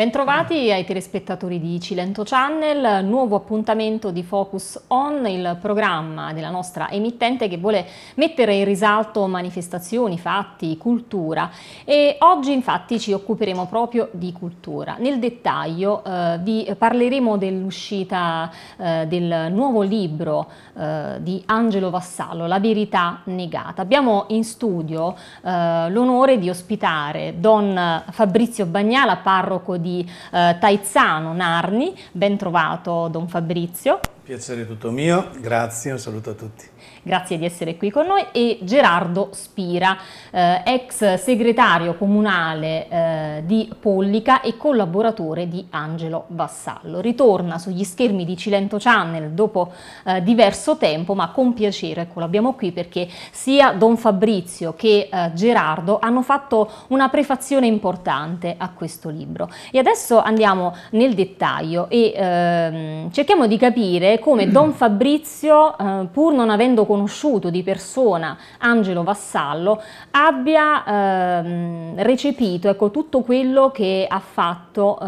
Bentrovati ai telespettatori di Cilento Channel, nuovo appuntamento di Focus On, il programma della nostra emittente che vuole mettere in risalto manifestazioni, fatti, cultura e oggi infatti ci occuperemo proprio di cultura. Nel dettaglio eh, vi parleremo dell'uscita eh, del nuovo libro eh, di Angelo Vassallo, La verità negata. Abbiamo in studio eh, l'onore di ospitare Don Fabrizio Bagnala, parroco di di eh, Taizzano Narni, ben trovato Don Fabrizio. Piacere tutto mio, grazie, un saluto a tutti grazie di essere qui con noi, e Gerardo Spira, eh, ex segretario comunale eh, di Pollica e collaboratore di Angelo Vassallo. Ritorna sugli schermi di Cilento Channel dopo eh, diverso tempo, ma con piacere, ecco, l'abbiamo qui perché sia Don Fabrizio che eh, Gerardo hanno fatto una prefazione importante a questo libro. E adesso andiamo nel dettaglio e ehm, cerchiamo di capire come Don Fabrizio, eh, pur non avendo conosciuto di persona, Angelo Vassallo, abbia ehm, recepito ecco, tutto quello che ha fatto eh,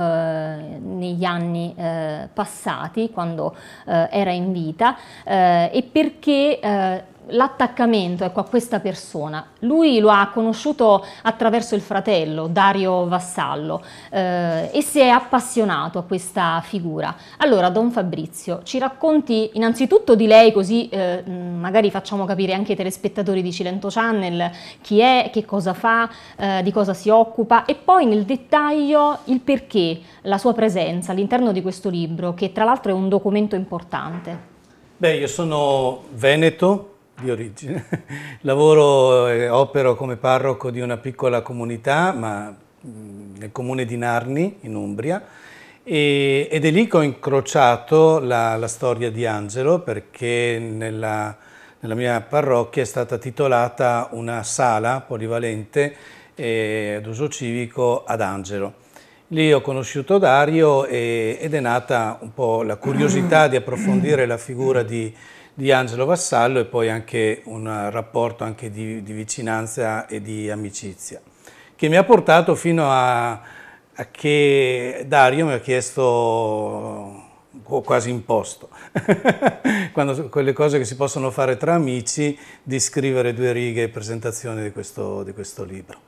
negli anni eh, passati, quando eh, era in vita, eh, e perché eh, l'attaccamento ecco, a questa persona. Lui lo ha conosciuto attraverso il fratello, Dario Vassallo, eh, e si è appassionato a questa figura. Allora, Don Fabrizio, ci racconti innanzitutto di lei, così eh, magari facciamo capire anche ai telespettatori di Cilento Channel chi è, che cosa fa, eh, di cosa si occupa, e poi nel dettaglio il perché, la sua presenza all'interno di questo libro, che tra l'altro è un documento importante. Beh, io sono veneto, di origine. Lavoro e opero come parroco di una piccola comunità, ma nel comune di Narni, in Umbria, e, ed è lì che ho incrociato la, la storia di Angelo, perché nella, nella, mia parrocchia è stata titolata una sala polivalente eh, ad uso civico ad Angelo. Lì ho conosciuto Dario e, ed è nata un po' la curiosità di approfondire la figura di di Angelo Vassallo e poi anche un rapporto anche di, di vicinanza e di amicizia, che mi ha portato fino a, a che Dario mi ha chiesto quasi imposto, Quando, quelle cose che si possono fare tra amici, di scrivere due righe e presentazione di questo, di questo libro.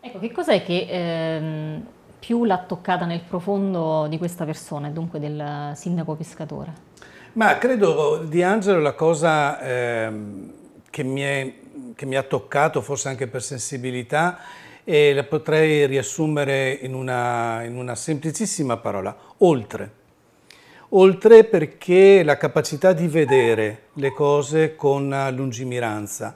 Ecco, che cos'è che ehm, più l'ha toccata nel profondo di questa persona, e dunque del sindaco pescatore? Ma credo di Angelo la cosa eh, che, mi è, che, mi ha toccato, forse anche per sensibilità, e la potrei riassumere in una, in una semplicissima parola, oltre. Oltre perché la capacità di vedere le cose con lungimiranza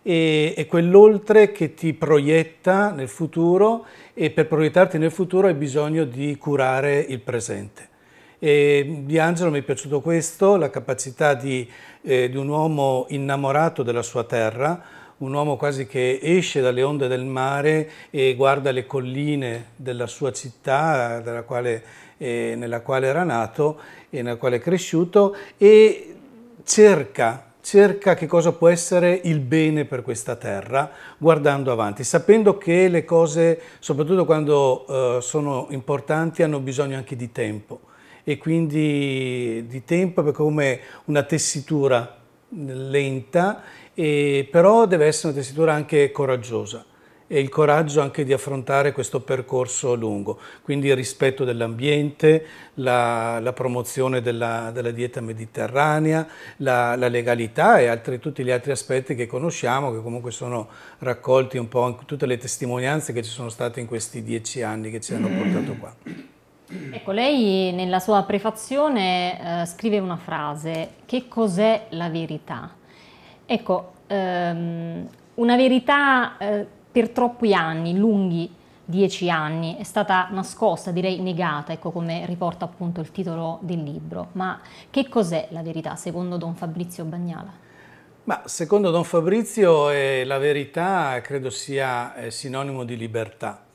e, e quell'oltre che ti proietta nel futuro e per proiettarti nel futuro hai bisogno di curare il presente. E di Angelo mi è piaciuto questo, la capacità di, eh, di un uomo innamorato della sua terra, un uomo quasi che esce dalle onde del mare e guarda le colline della sua città quale, eh, nella quale era nato e nella quale è cresciuto e cerca, cerca che cosa può essere il bene per questa terra guardando avanti, sapendo che le cose, soprattutto quando eh, sono importanti, hanno bisogno anche di tempo e quindi di tempo come una tessitura lenta, però deve essere una tessitura anche coraggiosa e il coraggio anche di affrontare questo percorso lungo, quindi il rispetto dell'ambiente, la, la, promozione della, della dieta mediterranea, la, la, legalità e altri, tutti gli altri aspetti che conosciamo, che comunque sono raccolti un po' in tutte le testimonianze che ci sono state in questi dieci anni che ci hanno portato qua. Ecco, lei nella sua prefazione eh, scrive una frase, che cos'è la verità? Ecco, ehm, una verità eh, per troppi anni, lunghi dieci anni, è stata nascosta, direi negata, ecco come riporta appunto il titolo del libro. Ma che cos'è la verità secondo Don Fabrizio Bagnala? Ma secondo Don Fabrizio eh, la verità credo sia eh, sinonimo di libertà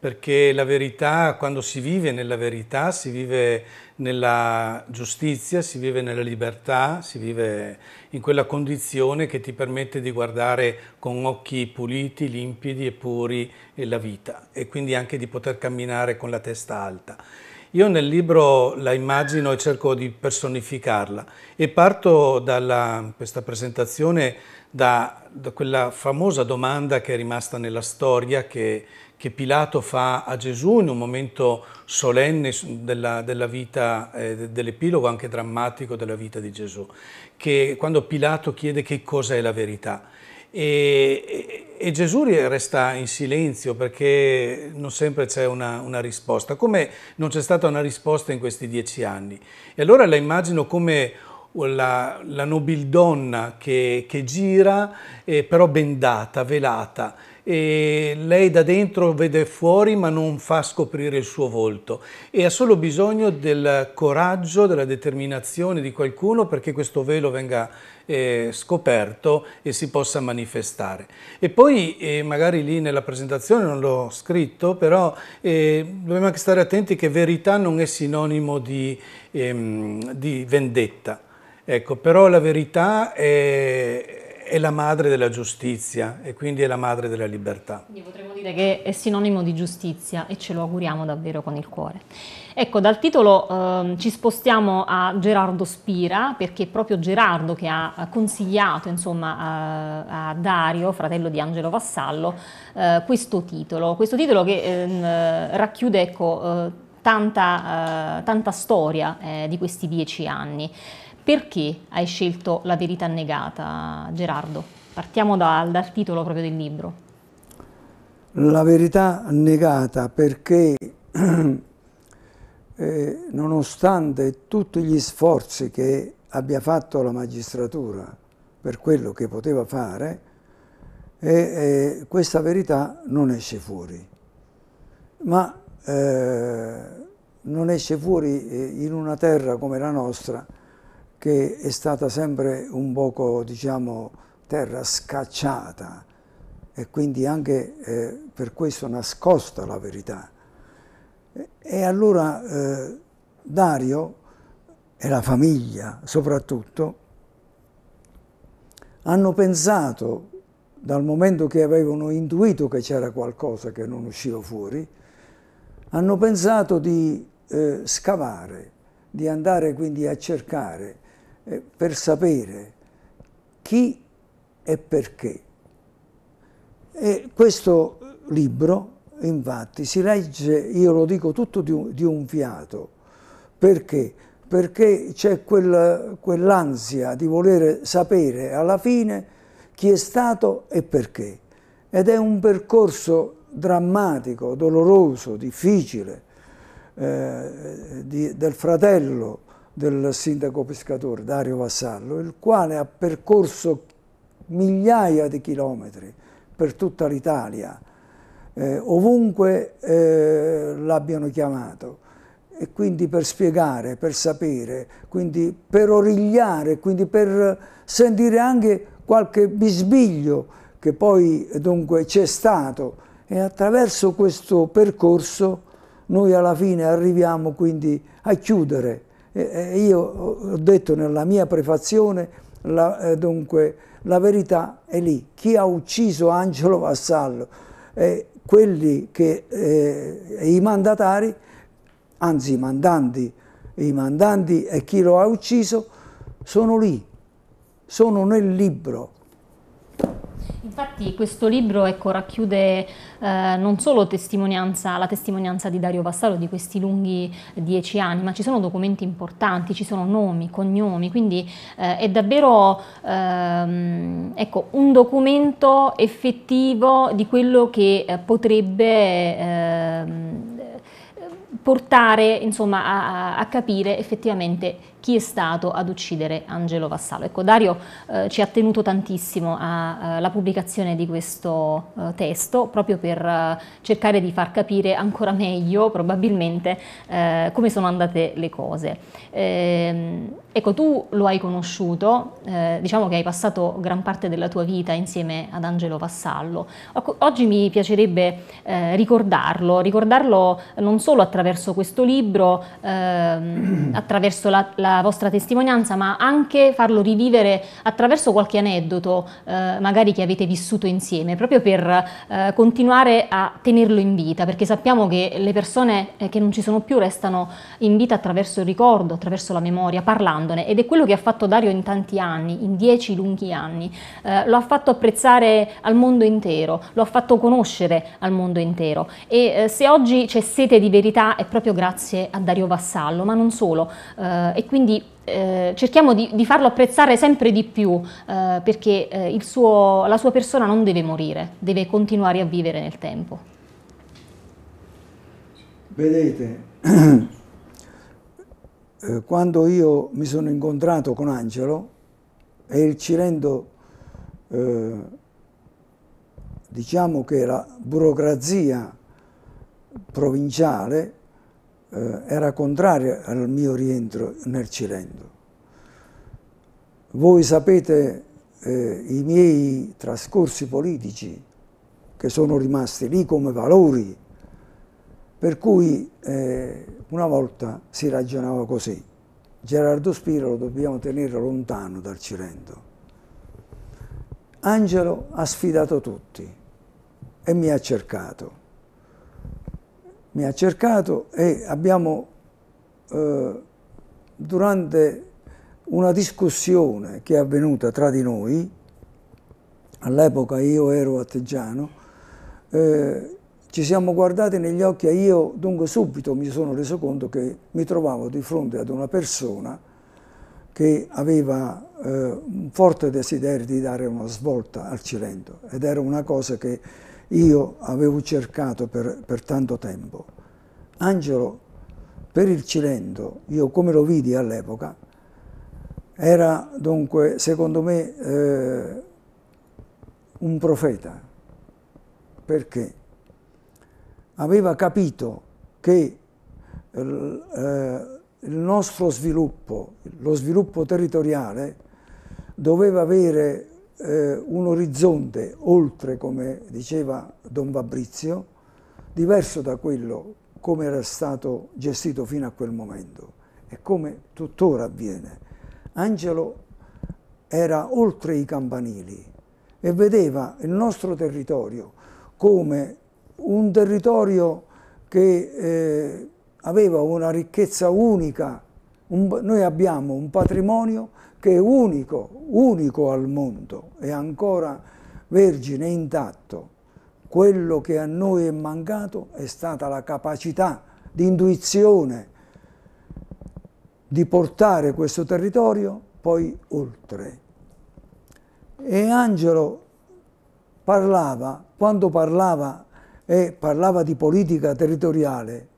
perché la verità, quando si vive nella verità, si vive nella giustizia, si vive nella libertà, si vive in quella condizione che ti permette di guardare con occhi puliti, limpidi e puri eh, la vita e quindi anche di poter camminare con la testa alta. Io nel libro la immagino e cerco di personificarla e parto da questa presentazione da, da, quella famosa domanda che è rimasta nella storia che che Pilato fa a Gesù in un momento solenne della, della vita, eh, dell'epilogo anche drammatico della vita di Gesù, che quando Pilato chiede che cosa è la verità. E, e, Gesù resta in silenzio perché non sempre c'è una, una, risposta, come non c'è stata una risposta in questi dieci anni. E allora la immagino come la, la nobildonna che, che gira, eh, però bendata, velata, e lei da dentro vede fuori ma non fa scoprire il suo volto e ha solo bisogno del coraggio, della determinazione di qualcuno perché questo velo venga eh, scoperto e si possa manifestare. E poi eh, magari lì nella presentazione non l'ho scritto, però eh, dobbiamo anche stare attenti che verità non è sinonimo di, ehm, di vendetta. Ecco, però la verità è, è la madre della giustizia e quindi è la madre della libertà. Quindi potremmo dire che è sinonimo di giustizia e ce lo auguriamo davvero con il cuore. Ecco, dal titolo eh, ci spostiamo a Gerardo Spira perché è proprio Gerardo che ha consigliato insomma, a, a Dario, fratello di Angelo Vassallo, eh, questo titolo. Questo titolo che eh, racchiude ecco, eh, tanta, eh, tanta, storia eh, di questi dieci anni. Perché hai scelto La verità negata, Gerardo? Partiamo da, dal titolo proprio del libro. La verità negata perché eh, nonostante tutti gli sforzi che abbia fatto la magistratura per quello che poteva fare, e, eh, e eh, questa verità non esce fuori, ma eh, non esce fuori eh, in una terra come la nostra che è stata sempre un poco, diciamo, terra scacciata e quindi anche eh, per questo nascosta la verità. E allora eh, Dario e la famiglia soprattutto hanno pensato, dal momento che avevano intuito che c'era qualcosa che non usciva fuori, hanno pensato di eh, scavare, di andare quindi a cercare eh, per sapere chi e perché. E questo libro, infatti, si legge, io lo dico tutto di un, di un fiato, perché? Perché c'è quel, quell'ansia di volere sapere alla fine chi è stato e perché. Ed è un percorso drammatico, doloroso, difficile, eh, di, del fratello, del sindaco pescatore Dario Vassallo, il quale ha percorso migliaia di chilometri per tutta l'Italia, eh, ovunque eh, l'abbiano chiamato. E quindi per spiegare, per sapere, quindi per origliare, quindi per sentire anche qualche bisbiglio che poi dunque c'è stato. E attraverso questo percorso noi alla fine arriviamo quindi a chiudere eh, io ho detto nella mia prefazione, la, eh, dunque, la verità è lì. Chi ha ucciso Angelo Vassallo? Eh, quelli che, eh, i mandatari, anzi i mandanti, i mandanti e chi lo ha ucciso, sono lì, sono nel libro. Infatti questo libro ecco, racchiude eh, non solo testimonianza, la testimonianza di Dario Vassallo di questi lunghi dieci anni, ma ci sono documenti importanti, ci sono nomi, cognomi, quindi eh, è davvero ehm, ecco, un documento effettivo di quello che eh, potrebbe ehm, portare insomma, a, a capire effettivamente chi è stato ad uccidere Angelo Vassallo. Ecco, Dario eh, ci ha tenuto tantissimo alla eh, pubblicazione di questo eh, testo proprio per eh, cercare di far capire ancora meglio probabilmente eh, come sono andate le cose. Ehm, Ecco, tu lo hai conosciuto, eh, diciamo che hai passato gran parte della tua vita insieme ad Angelo Vassallo. Ecco, oggi mi piacerebbe eh, ricordarlo, ricordarlo non solo attraverso questo libro, eh, attraverso la, la, vostra testimonianza, ma anche farlo rivivere attraverso qualche aneddoto, eh, magari che avete vissuto insieme, proprio per eh, continuare a tenerlo in vita, perché sappiamo che le persone eh, che non ci sono più restano in vita attraverso il ricordo, attraverso la memoria, parlando parlandone ed è quello che ha fatto Dario in tanti anni, in dieci lunghi anni. Eh, lo ha fatto apprezzare al mondo intero, lo ha fatto conoscere al mondo intero e eh, se oggi c'è sete di verità è proprio grazie a Dario Vassallo, ma non solo. Eh, e quindi eh, cerchiamo di, di, farlo apprezzare sempre di più eh, perché eh, suo, la sua persona non deve morire, deve continuare a vivere nel tempo. Vedete, eh, quando io mi sono incontrato con Angelo e il Cilento, eh, diciamo che la burocrazia provinciale eh, era contraria al mio rientro nel Cilento. Voi sapete eh, i miei trascorsi politici che sono rimasti lì come valori, per cui eh, una volta si ragionava così, Gerardo Spiro lo dobbiamo tenere lontano dal Cilento. Angelo ha sfidato tutti e mi ha cercato. Mi ha cercato e abbiamo, eh, durante una discussione che è avvenuta tra di noi, all'epoca io ero a Teggiano, eh, ci siamo guardati negli occhi e io dunque subito mi sono reso conto che mi trovavo di fronte ad una persona che aveva eh, un forte desiderio di dare una svolta al Cilento ed era una cosa che io avevo cercato per, per tanto tempo. Angelo, per il Cilento, io come lo vidi all'epoca, era dunque, secondo me, eh, un profeta. Perché? aveva capito che eh, il nostro sviluppo, lo sviluppo territoriale, doveva avere eh, un orizzonte oltre, come diceva Don Fabrizio, diverso da quello come era stato gestito fino a quel momento e come tuttora avviene. Angelo era oltre i campanili e vedeva il nostro territorio come un territorio che eh, aveva una ricchezza unica, un, noi abbiamo un patrimonio che è unico, unico al mondo, è ancora vergine, intatto. Quello che a noi è mancato è stata la capacità di intuizione di portare questo territorio poi oltre. E Angelo parlava, quando parlava e parlava di politica territoriale,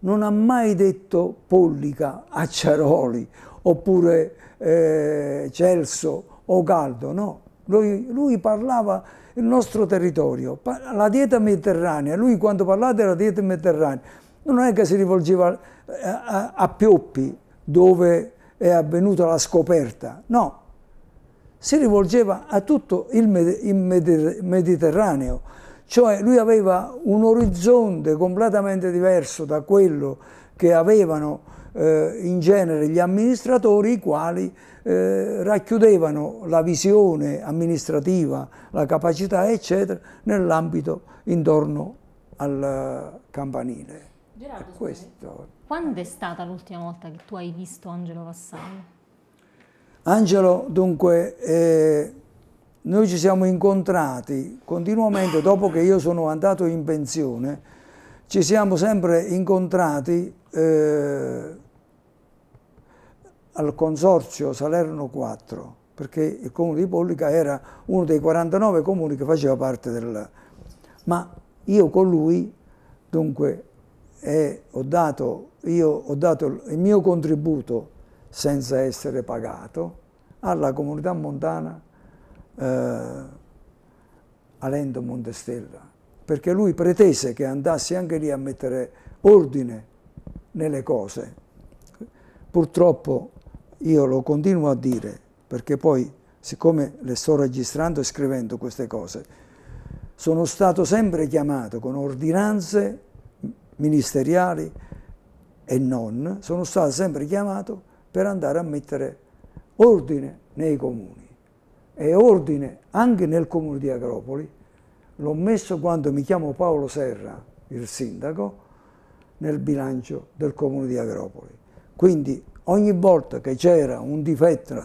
non ha mai detto Pollica, Acciaroli, oppure eh, Celso o Caldo, no. Lui, lui, parlava il nostro territorio, la dieta mediterranea, lui quando parlava della dieta mediterranea, non è che si rivolgeva a, eh, a, a Pioppi, dove è avvenuta la scoperta, no, si rivolgeva a tutto il, Mediterraneo cioè lui aveva un orizzonte completamente diverso da quello che avevano eh, in genere gli amministratori, i quali eh, racchiudevano la visione amministrativa, la capacità, eccetera, nell'ambito intorno al campanile. Gerardo, questo. quando è stata l'ultima volta che tu hai visto Angelo Vassallo? Angelo, dunque, eh, noi ci siamo incontrati continuamente dopo che io sono andato in pensione, ci siamo sempre incontrati eh, al consorzio Salerno 4, perché il comune di Pollica era uno dei 49 comuni che faceva parte del... Ma io con lui, dunque, eh, ho, dato, ho dato il mio contributo senza essere pagato alla comunità montana eh, Alendo Montestella, perché lui pretese che andassi anche lì a mettere ordine nelle cose. Purtroppo io lo continuo a dire, perché poi, siccome le sto registrando e scrivendo queste cose, sono stato sempre chiamato con ordinanze ministeriali e non, sono stato sempre chiamato per andare a mettere ordine nei comuni e ordine anche nel comune di Agropoli, l'ho messo quando mi chiamo Paolo Serra, il sindaco, nel bilancio del comune di Agropoli. Quindi ogni volta che c'era un difetto,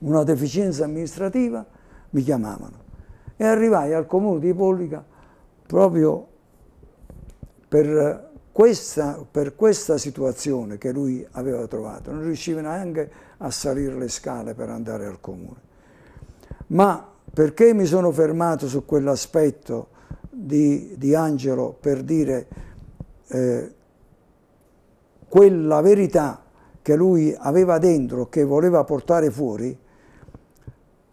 una deficienza amministrativa, mi chiamavano. E arrivai al comune di Ipolica proprio per questa, per questa situazione che lui aveva trovato. Non riusciva neanche a salire le scale per andare al comune. Ma perché mi sono fermato su quell'aspetto di, di, Angelo per dire eh, quella verità che lui aveva dentro, che voleva portare fuori,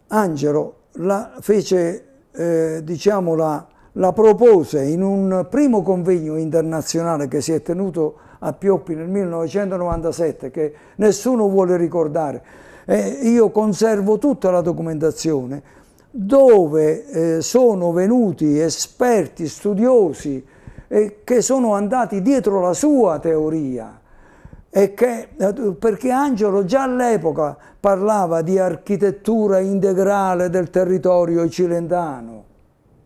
Angelo la fece, eh, diciamo, la, la propose in un primo convegno internazionale che si è tenuto a a Pioppi nel 1997 che nessuno vuole ricordare. Eh, io conservo tutta la documentazione dove eh, sono venuti esperti, studiosi eh, che sono andati dietro la sua teoria. e Che, eh, perché Angelo già all'epoca parlava di architettura integrale del territorio cilentano,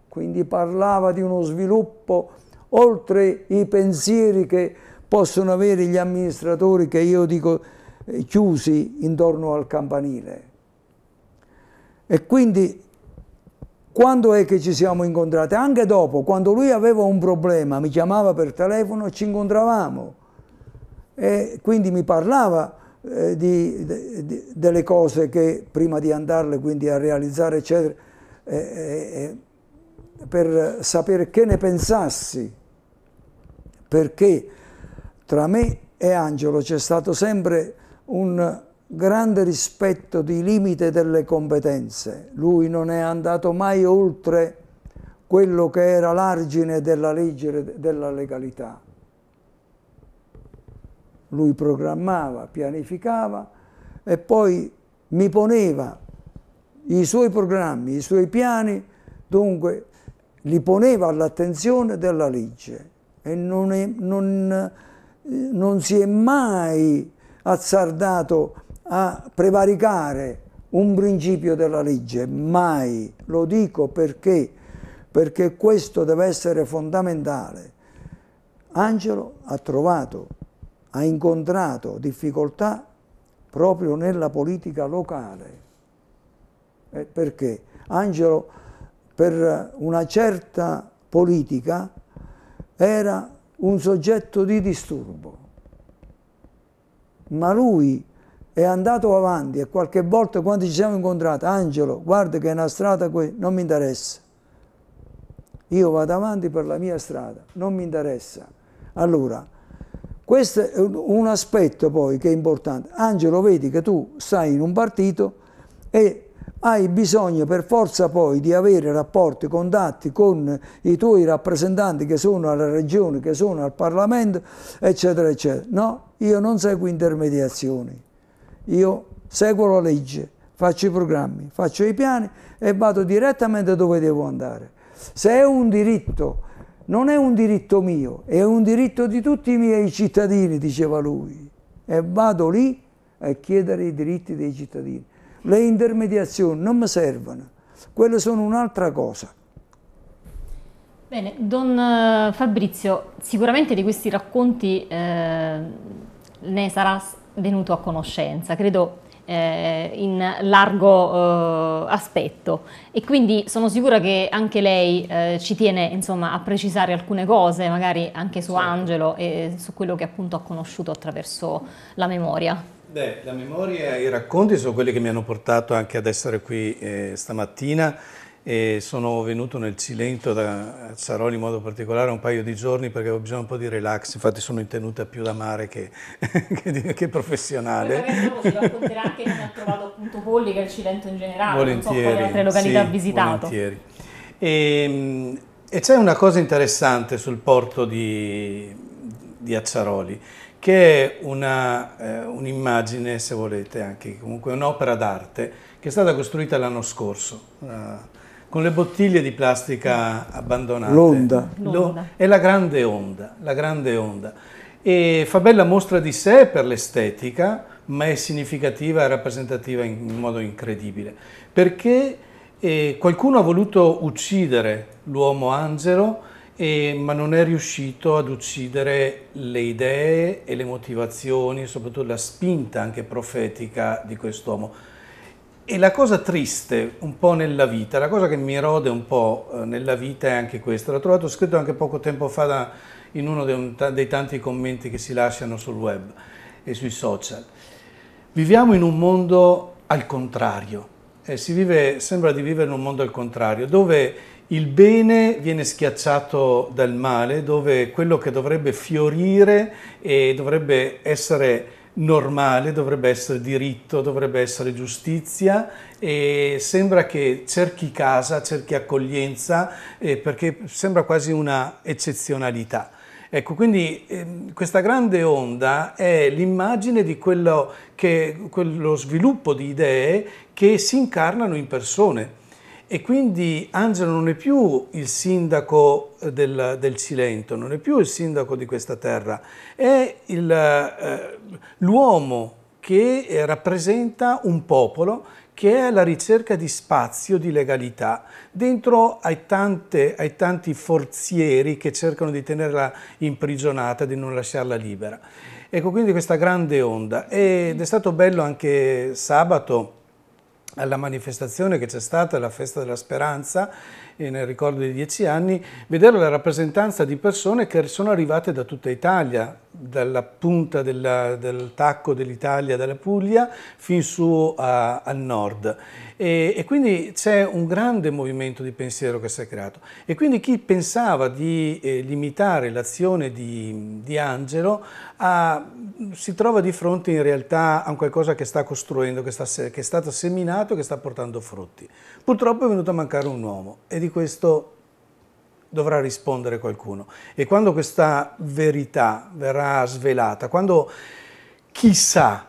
quindi parlava di uno sviluppo oltre i pensieri che possono avere gli amministratori che io dico eh, chiusi intorno al campanile. E quindi quando è che ci siamo incontrati? Anche dopo, quando lui aveva un problema, mi chiamava per telefono ci incontravamo. E quindi mi parlava eh, di, di, delle cose che prima di andarle quindi a realizzare, eccetera, eh, eh, eh per sapere che ne pensassi, perché tra me e Angelo c'è stato sempre un grande rispetto di limite delle competenze. Lui non è andato mai oltre quello che era l'argine della legge della legalità. Lui programmava, pianificava e poi mi poneva i suoi programmi, i suoi piani, dunque li poneva all'attenzione della legge e non, non non si è mai azzardato a prevaricare un principio della legge, mai. Lo dico perché, perché questo deve essere fondamentale. Angelo ha trovato, ha incontrato difficoltà proprio nella politica locale. Eh, perché? Angelo per una certa politica era un soggetto di disturbo. Ma lui è andato avanti e qualche volta quando ci siamo incontrati, Angelo, guarda che è una strada qui, non mi interessa. Io vado avanti per la mia strada, non mi interessa. Allora, questo è un aspetto poi che è importante. Angelo, vedi che tu stai in un partito e hai bisogno per forza poi di avere rapporti, contatti con i tuoi rappresentanti che sono alla regione, che sono al Parlamento, eccetera, eccetera. No, io non seguo intermediazioni, io seguo la legge, faccio i programmi, faccio i piani e vado direttamente dove devo andare. Se è un diritto, non è un diritto mio, è un diritto di tutti i miei cittadini, diceva lui, e vado lì a chiedere i diritti dei cittadini. Le intermediazioni non mi servono, quelle sono un'altra cosa. Bene, Don eh, Fabrizio, sicuramente di questi racconti eh, ne sarà venuto a conoscenza, credo eh, in largo eh, aspetto e quindi sono sicura che anche lei eh, ci tiene insomma, a precisare alcune cose magari anche su certo. Angelo e su quello che appunto ha conosciuto attraverso la memoria. Beh, la memoria e i racconti sono quelli che mi hanno portato anche ad essere qui eh, stamattina. E sono venuto nel Cilento da Saroli in modo particolare un paio di giorni perché avevo bisogno un po' di relax, infatti sono in tenuta più da mare che, che, che professionale. Ci racconterà anche come ha trovato appunto Polli che è il Cilento in generale, volentieri, non so quali altre località sì, ha visitato. Volentieri. E, ehm, e c'è una cosa interessante sul porto di, di Acciaroli che è eh, un'immagine, eh, un se volete, anche comunque un'opera d'arte che è stata costruita l'anno scorso. Eh, con le bottiglie di plastica abbandonate. L'onda. È la grande onda, la grande onda. E fa bella mostra di sé per l'estetica, ma è significativa e rappresentativa in, in modo incredibile. Perché eh, qualcuno ha voluto uccidere l'uomo angelo e, ma non è riuscito ad uccidere le idee e le motivazioni, soprattutto la spinta anche profetica di quest'uomo. E la cosa triste un po' nella vita, la cosa che mi erode un po' eh, nella vita è anche questa, l'ho trovato scritto anche poco tempo fa da, in uno dei tanti commenti che si lasciano sul web e sui social. Viviamo in un mondo al contrario, eh, si vive, sembra di vivere in un mondo al contrario, dove il bene viene schiacciato dal male, dove quello che dovrebbe fiorire e dovrebbe essere normale, dovrebbe essere diritto, dovrebbe essere giustizia e sembra che cerchi casa, cerchi accoglienza eh, perché sembra quasi una eccezionalità. Ecco, quindi eh, questa grande onda è l'immagine di quello, che, quello sviluppo di idee che si incarnano in persone. E quindi Angelo non è più il sindaco eh, del, del, Cilento, non è più il sindaco di questa terra, è eh, l'uomo eh, che rappresenta un popolo che è alla ricerca di spazio, di legalità, dentro ai, tante, ai tanti forzieri che cercano di tenerla imprigionata, di non lasciarla libera. Ecco quindi questa grande onda ed è stato bello anche sabato alla manifestazione che c'è stata, la Festa della Speranza, eh, nel ricordo dei dieci anni, vedere la rappresentanza di persone che sono arrivate da tutta Italia, dalla punta della, del tacco dell'Italia, dalla Puglia, fin su a, al nord. E, e quindi c'è un grande movimento di pensiero che si è creato. E quindi chi pensava di eh, limitare l'azione di, di Angelo ha si trova di fronte in realtà a qualcosa che sta costruendo, che, sta, che è stato seminato, che sta portando frutti. Purtroppo è venuto a mancare un uomo e di questo dovrà rispondere qualcuno. E quando questa verità verrà svelata, quando chissà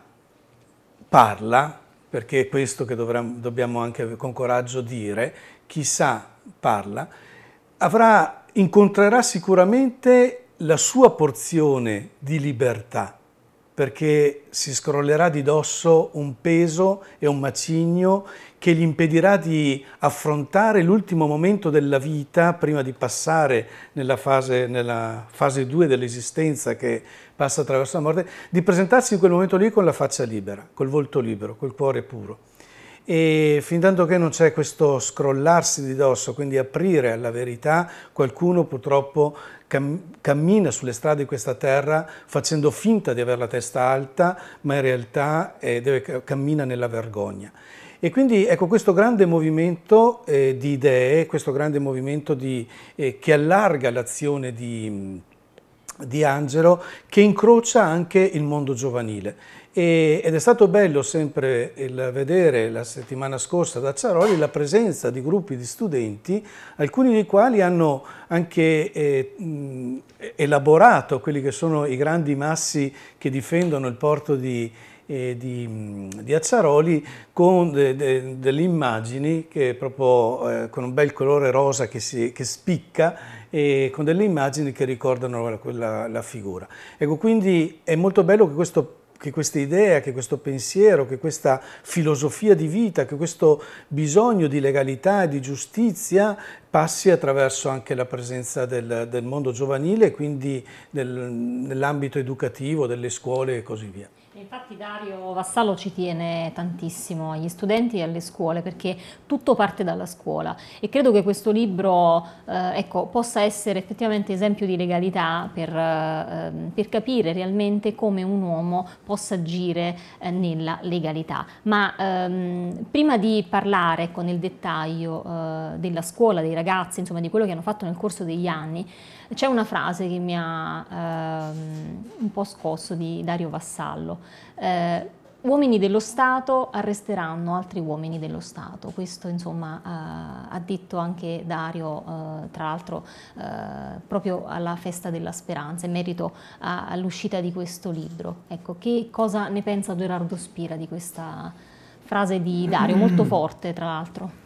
parla, perché è questo che dovremmo, dobbiamo anche con coraggio dire, chissà parla, avrà, incontrerà sicuramente la sua porzione di libertà perché si scrollerà di dosso un peso e un macigno che gli impedirà di affrontare l'ultimo momento della vita prima di passare nella fase, nella fase 2 dell'esistenza che passa attraverso la morte, di presentarsi in quel momento lì con la faccia libera, col volto libero, col cuore puro. E fin tanto che non c'è questo scrollarsi di dosso, quindi aprire alla verità, qualcuno purtroppo Cam cammina sulle strade di questa terra facendo finta di avere la testa alta, ma in realtà eh, deve, cammina nella vergogna. E quindi ecco questo grande movimento eh, di idee, questo grande movimento di, eh, che allarga l'azione di, di Angelo, che incrocia anche il mondo giovanile. E, ed è stato bello sempre il vedere la settimana scorsa da Ciaroli la presenza di gruppi di studenti, alcuni dei quali hanno anche eh, elaborato quelli che sono i grandi massi che difendono il porto di eh, di, di, Azzaroli con de, de, delle immagini che proprio eh, con un bel colore rosa che, si, che, spicca e con delle immagini che ricordano quella, la figura. Ecco, quindi è molto bello che questo che questa idea, che questo pensiero, che questa filosofia di vita, che questo bisogno di legalità e di giustizia passi attraverso anche la presenza del, del mondo giovanile, quindi del, nell'ambito educativo, delle scuole e così via. Infatti Dario Vassallo ci tiene tantissimo agli studenti e alle scuole perché tutto parte dalla scuola e credo che questo libro eh, ecco, possa essere effettivamente esempio di legalità per, eh, per, capire realmente come un uomo possa agire eh, nella legalità. Ma ehm, prima di parlare con ecco, il dettaglio eh, della scuola, dei ragazzi, insomma di quello che hanno fatto nel corso degli anni, c'è una frase che mi ha ehm, un po' scosso di Dario Vassallo. Eh, uomini dello Stato arresteranno altri uomini dello Stato. Questo insomma eh, ha detto anche Dario, eh, tra l'altro, eh, proprio alla Festa della Speranza, in merito a, all'uscita di questo libro. Ecco, che cosa ne pensa Gerardo Spira di questa frase di Dario, molto forte tra l'altro?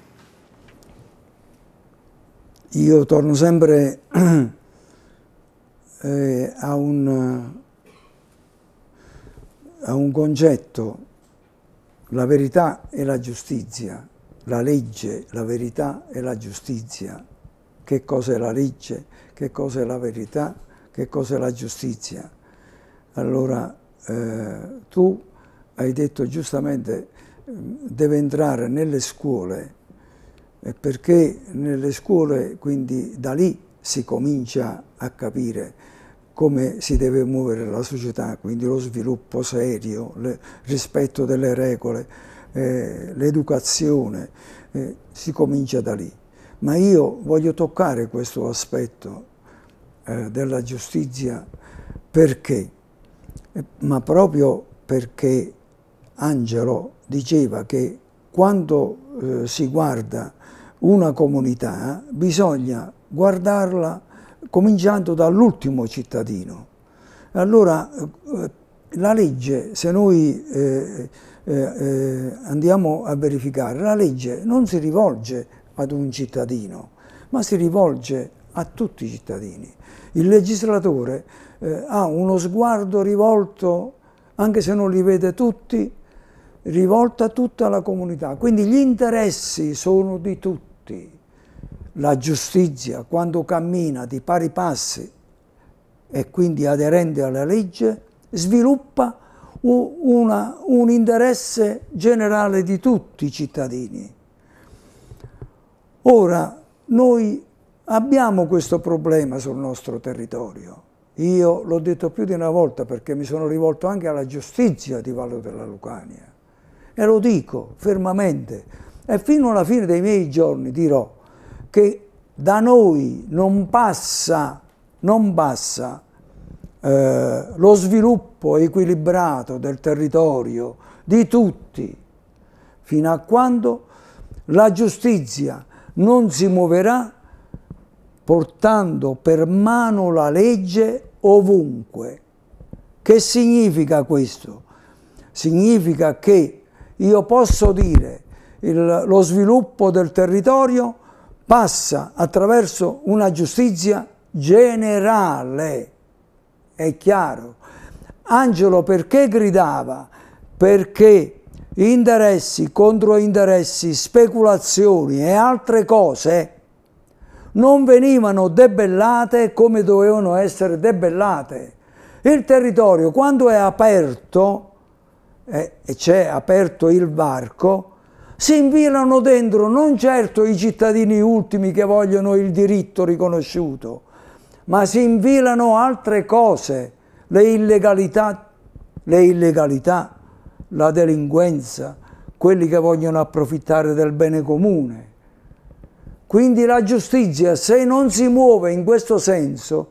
Io torno sempre eh, a, un, eh, a un concetto, la verità e la giustizia, la legge, la verità e la giustizia. Che cosa è la legge? Che cosa è la verità? Che cosa è la giustizia? Allora eh, tu hai detto giustamente mm, deve entrare nelle scuole perché nelle scuole quindi da lì si comincia a capire come si deve muovere la società, quindi lo sviluppo serio, il rispetto delle regole, eh, l'educazione, eh, si comincia da lì. Ma io voglio toccare questo aspetto eh, della giustizia perché? Eh, ma proprio perché Angelo diceva che quando eh, si guarda una comunità bisogna guardarla cominciando dall'ultimo cittadino. Allora eh, la legge, se noi eh, eh, eh, andiamo a verificare, la legge non si rivolge ad un cittadino, ma si rivolge a tutti i cittadini. Il legislatore eh, ha uno sguardo rivolto, anche se non li vede tutti, rivolto a tutta la comunità. Quindi gli interessi sono di tutti la giustizia, quando cammina di pari passi e quindi aderente alla legge, sviluppa una, un interesse generale di tutti i cittadini. Ora, noi abbiamo questo problema sul nostro territorio. Io l'ho detto più di una volta perché mi sono rivolto anche alla giustizia di Vallo della Lucania e lo dico fermamente e fino alla fine dei miei giorni dirò che da noi non passa, non passa eh, lo sviluppo equilibrato del territorio, di tutti, fino a quando la giustizia non si muoverà portando per mano la legge ovunque. Che significa questo? Significa che io posso dire il, lo sviluppo del territorio passa attraverso una giustizia generale. È chiaro. Angelo perché gridava? Perché interessi, controinteressi, speculazioni e altre cose non venivano debellate come dovevano essere debellate. Il territorio quando è aperto, eh, e c'è aperto il varco, si infilano dentro non certo i cittadini ultimi che vogliono il diritto riconosciuto, ma si infilano altre cose, le illegalità, le illegalità la delinquenza, quelli che vogliono approfittare del bene comune. Quindi la giustizia, se non si muove in questo senso,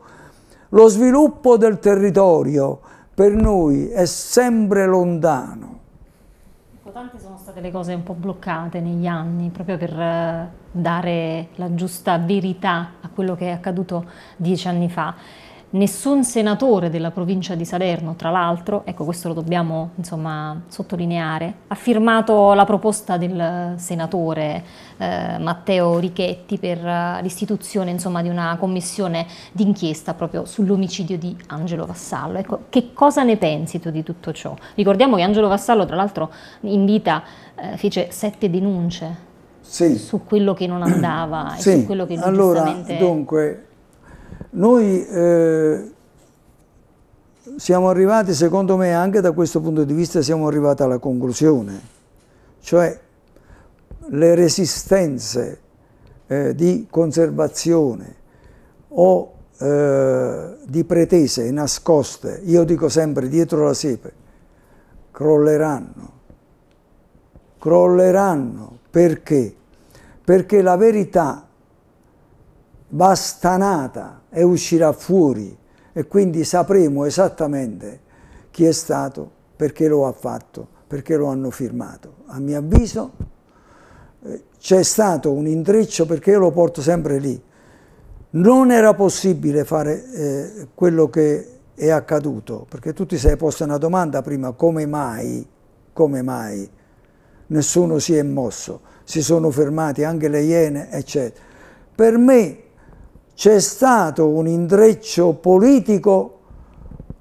lo sviluppo del territorio per noi è sempre lontano. Ecco, tante sono state le cose un po' bloccate negli anni, proprio per eh, dare la giusta verità a quello che è accaduto dieci anni fa nessun senatore della provincia di Salerno, tra l'altro, ecco questo lo dobbiamo insomma, sottolineare, ha firmato la proposta del eh, senatore eh, Matteo Richetti per uh, l'istituzione di una commissione d'inchiesta proprio sull'omicidio di Angelo Vassallo. Ecco, che cosa ne pensi tu di tutto ciò? Ricordiamo che Angelo Vassallo, tra l'altro, in vita eh, fece sette denunce sì. su quello che non andava sì. e su quello che non allora, giustamente... Dunque, noi eh, siamo arrivati, secondo me, anche da questo punto di vista, siamo arrivati alla conclusione, cioè le resistenze eh, di conservazione o eh, di pretese nascoste, io dico sempre dietro la siepe, crolleranno, crolleranno perché? Perché la verità va stanata e uscirà fuori e quindi sapremo esattamente chi è stato, perché lo ha fatto, perché lo hanno firmato. A mio avviso eh, c'è stato un intreccio perché io lo porto sempre lì. Non era possibile fare eh, quello che è accaduto, perché tu ti sei posto una domanda prima, come mai, come mai nessuno si è mosso, si sono fermati anche le iene, eccetera. Per me c'è stato un intreccio politico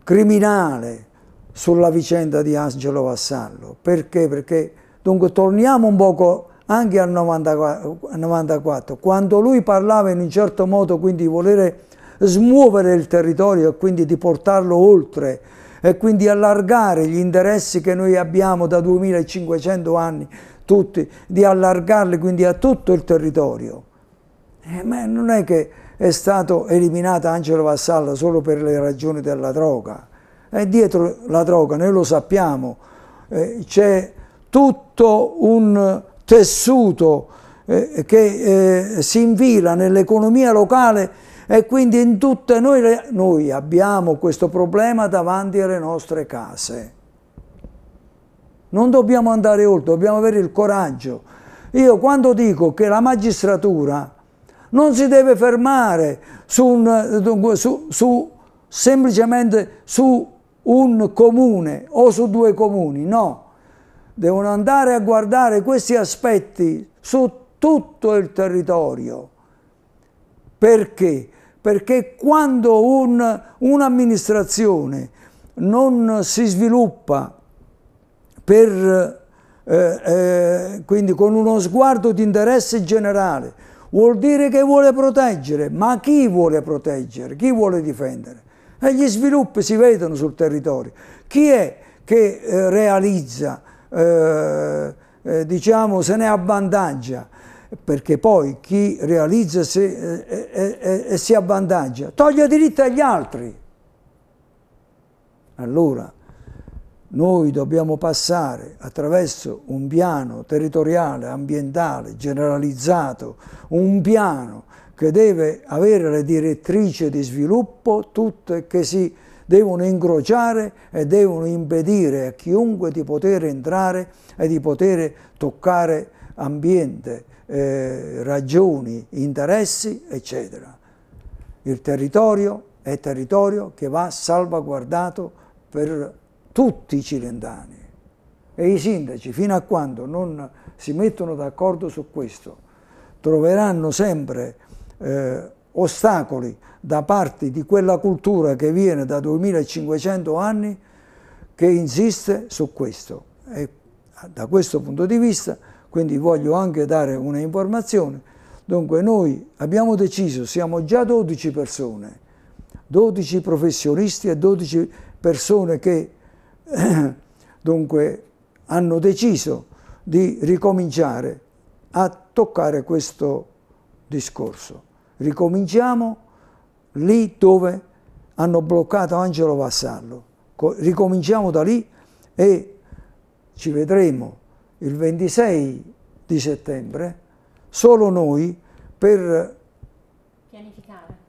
criminale sulla vicenda di Angelo Vassallo. Perché? Perché, dunque, torniamo un poco anche al 94, 94, quando lui parlava in un certo modo, quindi di volere smuovere il territorio e quindi di portarlo oltre e quindi allargare gli interessi che noi abbiamo da 2500 anni tutti, di allargarli quindi a tutto il territorio. Eh, ma non è che è stato eliminato Angelo Vassalla solo per le ragioni della droga. E dietro la droga, noi lo sappiamo, eh, c'è tutto un tessuto eh, che eh, si invila nell'economia locale e quindi in tutte noi, le, noi abbiamo questo problema davanti alle nostre case. Non dobbiamo andare oltre, dobbiamo avere il coraggio. Io quando dico che la magistratura non si deve fermare su, un, su, su semplicemente su un comune o su due comuni, no. Devono andare a guardare questi aspetti su tutto il territorio. Perché? Perché quando un'amministrazione un non si sviluppa per, eh, eh, quindi con uno sguardo di interesse generale, Vuol dire che vuole proteggere, ma chi vuole proteggere? Chi vuole difendere? E gli sviluppi si vedono sul territorio. Chi è che eh, realizza, eh, eh, diciamo, se ne avvantaggia? Perché poi chi realizza eh, eh, eh, e si avvantaggia toglie diritti agli altri. Allora, noi dobbiamo passare attraverso un piano territoriale, ambientale, generalizzato, un piano che deve avere le direttrici di sviluppo tutte che si devono incrociare e devono impedire a chiunque di poter entrare e di poter toccare ambiente, eh, ragioni, interessi, eccetera. Il territorio è territorio che va salvaguardato per tutti i cilentani e i sindaci, fino a quando non si mettono d'accordo su questo, troveranno sempre eh, ostacoli da parte di quella cultura che viene da 2500 anni che insiste su questo. E ah, da questo punto di vista, quindi voglio anche dare una informazione, dunque noi abbiamo deciso, siamo già 12 persone, 12 professionisti e 12 persone che Dunque hanno deciso di ricominciare a toccare questo discorso. Ricominciamo lì dove hanno bloccato Angelo Vassallo. Ricominciamo da lì e ci vedremo il 26 di settembre, solo noi per,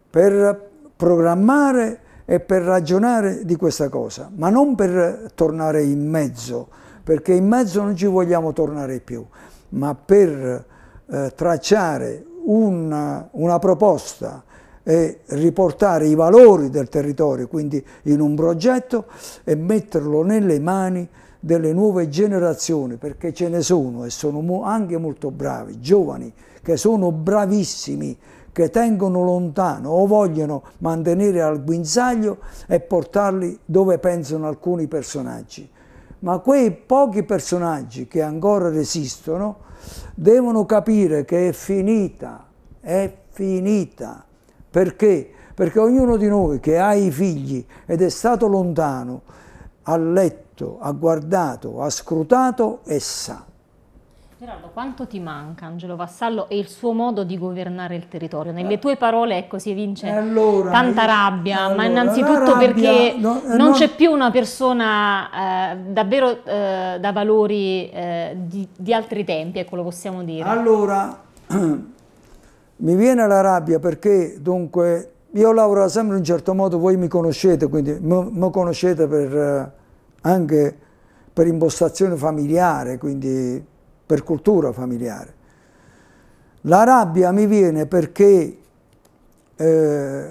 per programmare è per ragionare di questa cosa, ma non per tornare in mezzo, perché in mezzo non ci vogliamo tornare più, ma per eh, tracciare una, una proposta e riportare i valori del territorio, quindi in un progetto e metterlo nelle mani delle nuove generazioni, perché ce ne sono e sono anche molto bravi, giovani, che sono bravissimi che tengono lontano o vogliono mantenere al guinzaglio e portarli dove pensano alcuni personaggi. Ma quei pochi personaggi che ancora resistono devono capire che è finita, è finita. Perché? Perché ognuno di noi che ha i figli ed è stato lontano, ha letto, ha guardato, ha scrutato e sa Gerardo, quanto ti manca Angelo Vassallo e il suo modo di governare il territorio? Nelle tue parole ecco, si evince allora, tanta rabbia, allora, ma innanzitutto rabbia, perché no, eh, non no. c'è più una persona eh, davvero eh, da valori eh, di, di, altri tempi, ecco lo possiamo dire. Allora, mi viene la rabbia perché dunque io lavoro sempre in un certo modo, voi mi conoscete, quindi mi conoscete per, eh, anche per impostazione familiare, quindi per cultura familiare. La rabbia mi viene perché eh,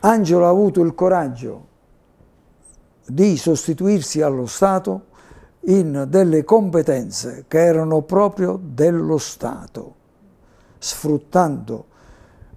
Angelo ha avuto il coraggio di sostituirsi allo Stato in delle competenze che erano proprio dello Stato, sfruttando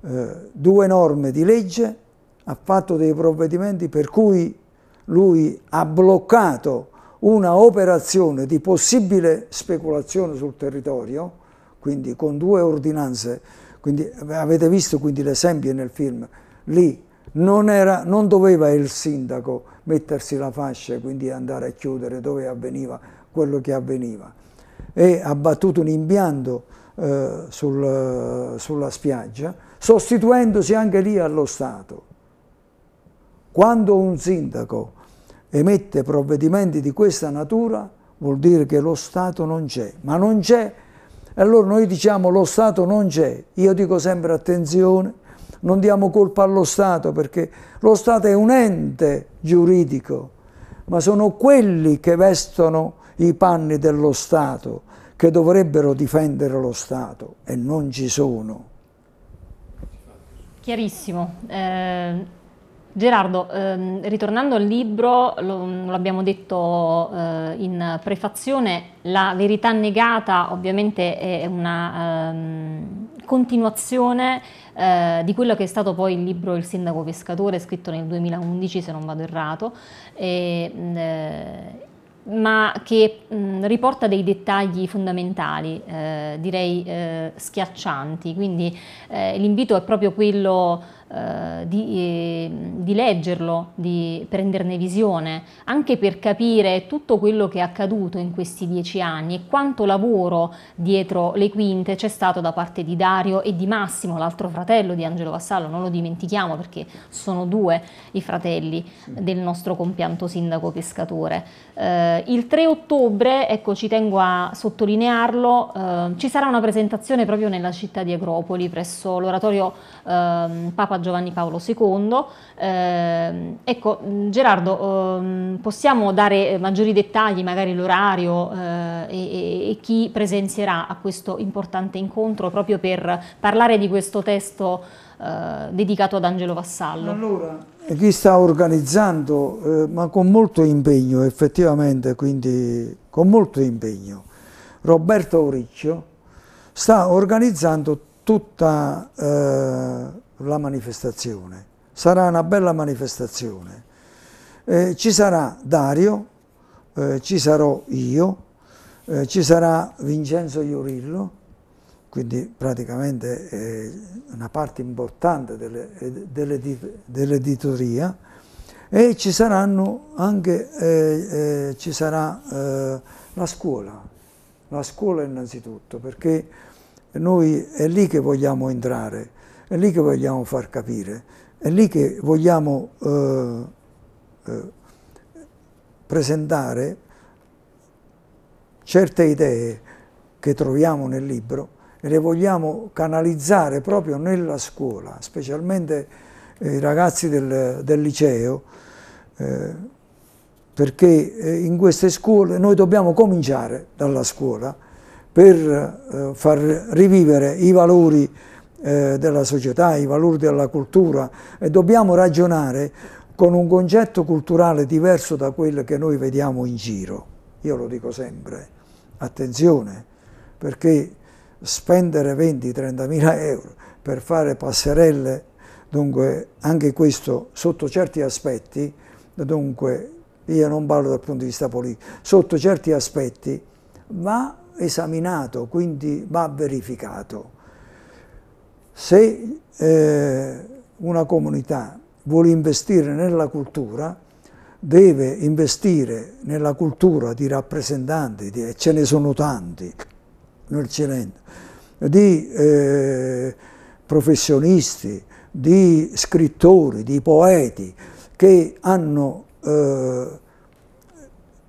eh, due norme di legge, ha fatto dei provvedimenti per cui lui ha bloccato una operazione di possibile speculazione sul territorio, quindi con due ordinanze, quindi, eh, avete visto l'esempio nel film, lì non, era, non, doveva il sindaco mettersi la fascia e quindi andare a chiudere dove avveniva quello che avveniva. E ha battuto un impianto eh, sul, sulla spiaggia, sostituendosi anche lì allo Stato. Quando un sindaco emette provvedimenti di questa natura, vuol dire che lo Stato non c'è. Ma non c'è, allora noi diciamo lo Stato non c'è. Io dico sempre attenzione, non diamo colpa allo Stato perché lo Stato è un ente giuridico, ma sono quelli che vestono i panni dello Stato, che dovrebbero difendere lo Stato e non ci sono. Chiarissimo. Eh... Gerardo, ehm, ritornando al libro, lo, lo abbiamo detto eh, in prefazione, la verità negata ovviamente è una ehm, continuazione eh, di quello che è stato poi il libro Il sindaco pescatore, scritto nel 2011 se non vado errato, e, eh, ma che mh, riporta dei dettagli fondamentali, eh, direi eh, schiaccianti, quindi eh, l'invito è proprio quello eh, di, eh, di, leggerlo, di prenderne visione, anche per capire tutto quello che è accaduto in questi dieci anni e quanto lavoro dietro le quinte c'è stato da parte di Dario e di Massimo, l'altro fratello di Angelo Vassallo, non lo dimentichiamo perché sono due i fratelli del nostro compianto sindaco pescatore. Eh, il 3 ottobre, ecco ci tengo a sottolinearlo, eh, ci sarà una presentazione proprio nella città di Agropoli presso l'oratorio ehm, Papa Giovanni Paolo II. Eh, ecco, mm, Gerardo, eh, possiamo dare eh, maggiori dettagli, magari l'orario eh, e, e, chi presenzierà a questo importante incontro proprio per parlare di questo testo eh, dedicato ad Angelo Vassallo? Allora, chi sta organizzando, ma con molto impegno effettivamente, quindi con molto impegno, Roberto Oriccio, sta organizzando tutta eh, la manifestazione. Sarà una bella manifestazione. Eh, ci sarà Dario, eh, ci sarò io, eh, ci sarà Vincenzo Iurillo, quindi praticamente una parte importante eh, dell'editoria, e ci saranno anche, eh, eh, ci sarà la scuola, la scuola innanzitutto, perché noi è lì che vogliamo entrare, è lì che vogliamo far capire, è lì che vogliamo eh, eh, presentare certe idee che troviamo nel libro e le vogliamo canalizzare proprio nella scuola, specialmente eh, i ragazzi del, del liceo, eh, perché eh, in queste scuole noi dobbiamo cominciare dalla scuola per eh, far rivivere i valori eh, della società, i valori della cultura e dobbiamo ragionare con un concetto culturale diverso da quello che noi vediamo in giro. Io lo dico sempre, attenzione, perché spendere 20-30 mila euro per fare passerelle, dunque anche questo sotto certi aspetti, dunque io non parlo dal punto di vista politico, sotto certi aspetti va esaminato, quindi va verificato. Se eh, una comunità vuole investire nella cultura, deve investire nella cultura di rappresentanti, di, e ce ne sono tanti nel Cilento, di eh, professionisti, di scrittori, di poeti che hanno eh,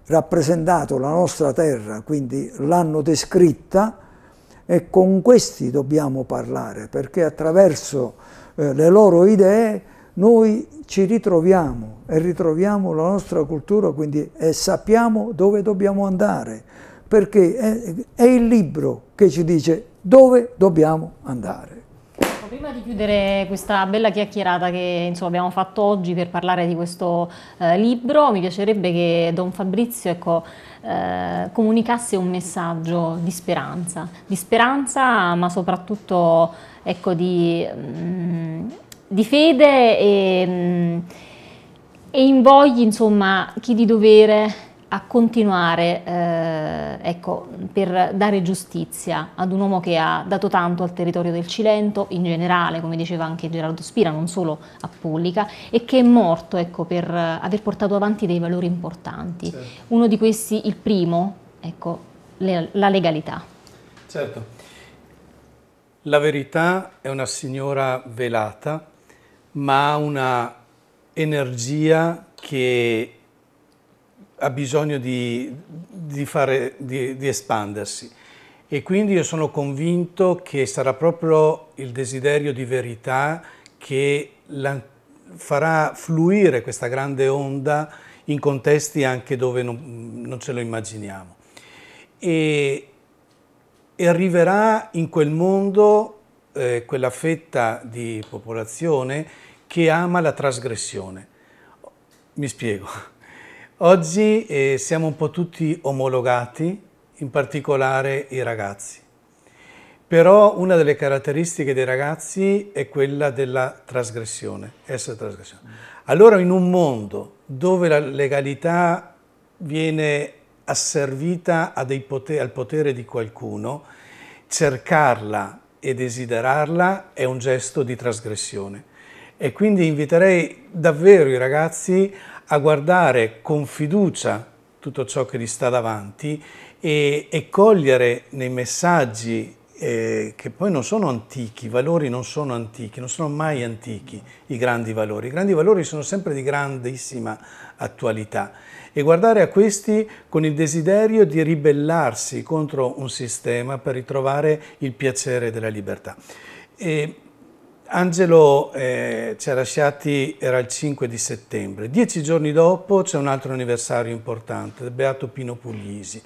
rappresentato la nostra terra, quindi l'hanno descritta e con questi dobbiamo parlare perché attraverso eh, le loro idee noi ci ritroviamo e ritroviamo la nostra cultura quindi, e sappiamo dove dobbiamo andare perché è, è il libro che ci dice dove dobbiamo andare prima di chiudere questa bella chiacchierata che insomma, abbiamo fatto oggi per parlare di questo eh, libro, mi piacerebbe che Don Fabrizio ecco, eh, comunicasse un messaggio di speranza, di speranza ma soprattutto ecco, di, mh, mm, di, fede e, mh, mm, e invogli insomma, chi di dovere a continuare eh, ecco, per dare giustizia ad un uomo che ha dato tanto al territorio del Cilento, in generale, come diceva anche Gerardo Spira, non solo a Pollica, e che è morto ecco, per aver portato avanti dei valori importanti. Certo. Uno di questi, il primo, ecco, le, la legalità. Certo. La verità è una signora velata, ma ha una energia che ha bisogno di, di, fare, di, di espandersi. E quindi io sono convinto che sarà proprio il desiderio di verità che la, farà fluire questa grande onda in contesti anche dove non, non ce lo immaginiamo. E, e, arriverà in quel mondo eh, quella fetta di popolazione che ama la trasgressione. Mi spiego. Oggi eh, siamo un po' tutti omologati, in particolare i ragazzi. Però una delle caratteristiche dei ragazzi è quella della trasgressione, essere trasgressione. Allora in un mondo dove la legalità viene asservita poter, al potere di qualcuno, cercarla e desiderarla è un gesto di trasgressione. E quindi inviterei davvero i ragazzi a a guardare con fiducia tutto ciò che gli sta davanti e, e cogliere nei messaggi eh, che poi non sono antichi, i valori non sono antichi, non sono mai antichi i grandi valori. I grandi valori sono sempre di grandissima attualità e guardare a questi con il desiderio di ribellarsi contro un sistema per ritrovare il piacere della libertà. E Angelo eh, ci ha lasciati, era il 5 di settembre, dieci giorni dopo c'è un altro anniversario importante, Beato Pino Puglisi.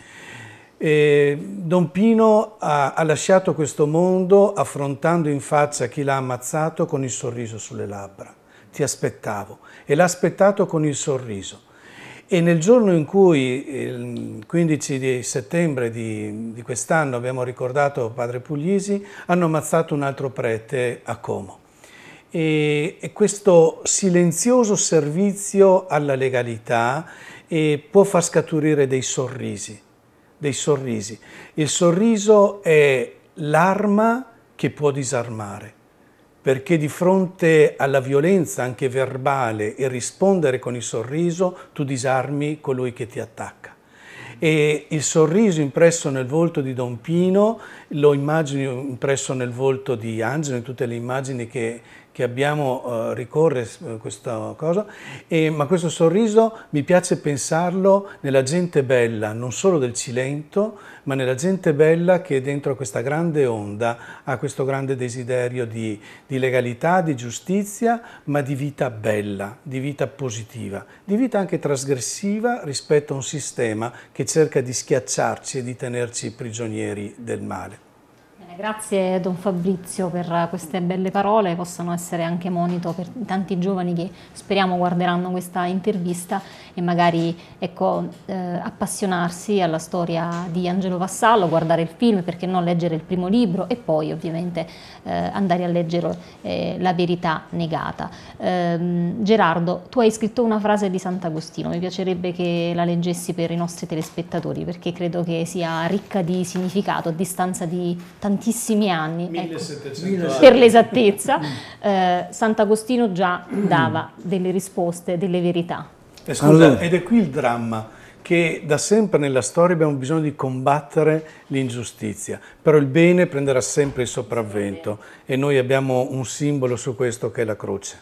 E Don Pino ha, ha lasciato questo mondo affrontando in faccia chi l'ha ammazzato con il sorriso sulle labbra. Ti aspettavo e l'ha aspettato con il sorriso e nel giorno in cui il 15 di settembre di, di quest'anno abbiamo ricordato padre Puglisi, hanno ammazzato un altro prete a Como. E, e questo silenzioso servizio alla legalità e, eh, può far scaturire dei sorrisi, dei sorrisi. Il sorriso è l'arma che può disarmare perché di fronte alla violenza anche verbale e rispondere con il sorriso tu disarmi colui che ti attacca. E il sorriso impresso nel volto di Don Pino lo immagino impresso nel volto di Angelo in tutte le immagini che, che abbiamo eh, ricorre eh, questa cosa, e, ma questo sorriso mi piace pensarlo nella gente bella, non solo del Cilento, ma nella gente bella che dentro a questa grande onda ha questo grande desiderio di, di legalità, di giustizia, ma di vita bella, di vita positiva, di vita anche trasgressiva rispetto a un sistema che cerca di schiacciarci e di tenerci prigionieri del male. Grazie Don Fabrizio per queste belle parole, possono essere anche monito per tanti giovani che speriamo guarderanno questa intervista e magari ecco, eh, appassionarsi alla storia di Angelo Vassallo, guardare il film, perché non leggere il primo libro e poi ovviamente eh, andare a leggere eh, La verità negata. Ehm, Gerardo, tu hai scritto una frase di Sant'Agostino, mi piacerebbe che la leggessi per i nostri telespettatori perché credo che sia ricca di significato a distanza di tanti tantissimi anni, ecco, per l'esattezza, eh, Sant'Agostino già dava delle risposte, delle verità. Eh, scusa, allora. Ed è qui il dramma, che da sempre nella storia abbiamo bisogno di combattere l'ingiustizia, però il bene prenderà sempre il sopravvento e noi abbiamo un simbolo su questo che è la croce.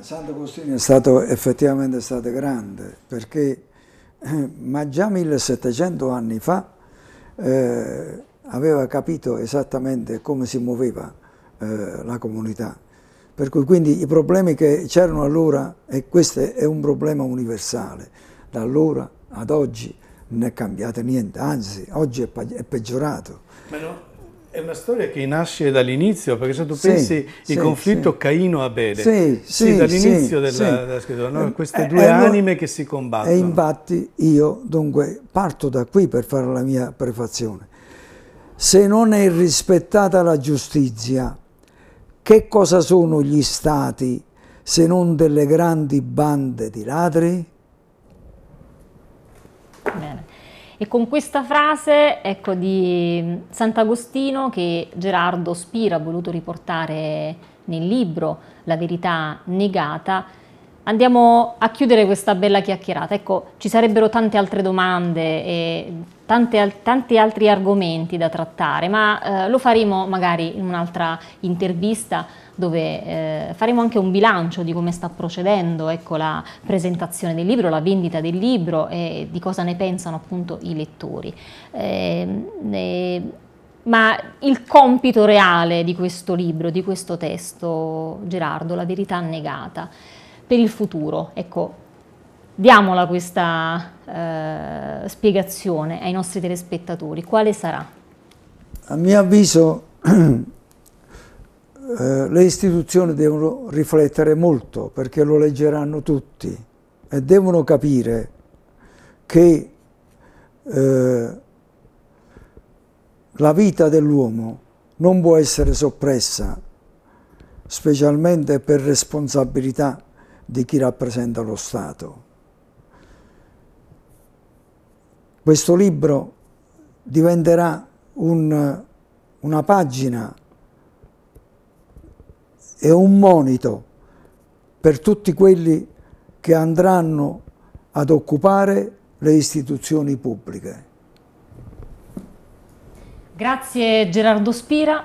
Sant'Agostino è stato effettivamente stato grande perché eh, ma già 1700 anni fa eh, aveva capito esattamente come si muoveva eh, la comunità. Per cui quindi i problemi che c'erano allora, e questo è un problema universale, da allora ad oggi non è cambiato niente, anzi oggi è, è peggiorato. Ma no, è una storia che nasce dall'inizio, perché se tu sì, pensi sì, il conflitto sì. Caino-Abele, sì, sì, dall'inizio della, della, scrittura, no? Eh, queste eh, due eh, anime no, che si combattono. E infatti io dunque parto da qui per fare la mia prefazione se non è rispettata la giustizia, che cosa sono gli stati se non delle grandi bande di ladri? Bene. E con questa frase ecco, di Sant'Agostino che Gerardo Spira ha voluto riportare nel libro La verità negata, andiamo a chiudere questa bella chiacchierata. Ecco, ci sarebbero tante altre domande e tante, tanti altri argomenti da trattare, ma eh, lo faremo magari in un'altra intervista dove eh, faremo anche un bilancio di come sta procedendo ecco, la presentazione del libro, la vendita del libro e di cosa ne pensano appunto i lettori. Eh, ma il compito reale di questo libro, di questo testo, Gerardo, la verità negata, per il futuro, ecco, Diamola questa eh, spiegazione ai nostri telespettatori, quale sarà? A mio avviso eh, le istituzioni devono riflettere molto perché lo leggeranno tutti e devono capire che eh, la vita dell'uomo non può essere soppressa, specialmente per responsabilità di chi rappresenta lo Stato. Questo libro diventerà un, una pagina e un monito per tutti quelli che andranno ad occupare le istituzioni pubbliche. Grazie Gerardo Spira,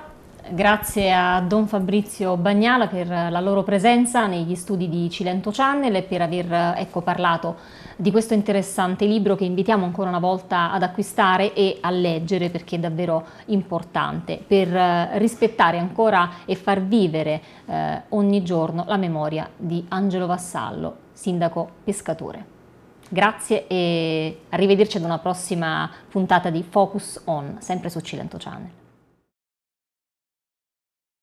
grazie a Don Fabrizio Bagnala per la loro presenza negli studi di Cilento Channel e per aver ecco, parlato di questo interessante libro che invitiamo ancora una volta ad acquistare e a leggere perché è davvero importante per eh, rispettare ancora e far vivere eh, ogni giorno la memoria di Angelo Vassallo, sindaco pescatore. Grazie e arrivederci ad una prossima puntata di Focus On, sempre su Cilento Channel.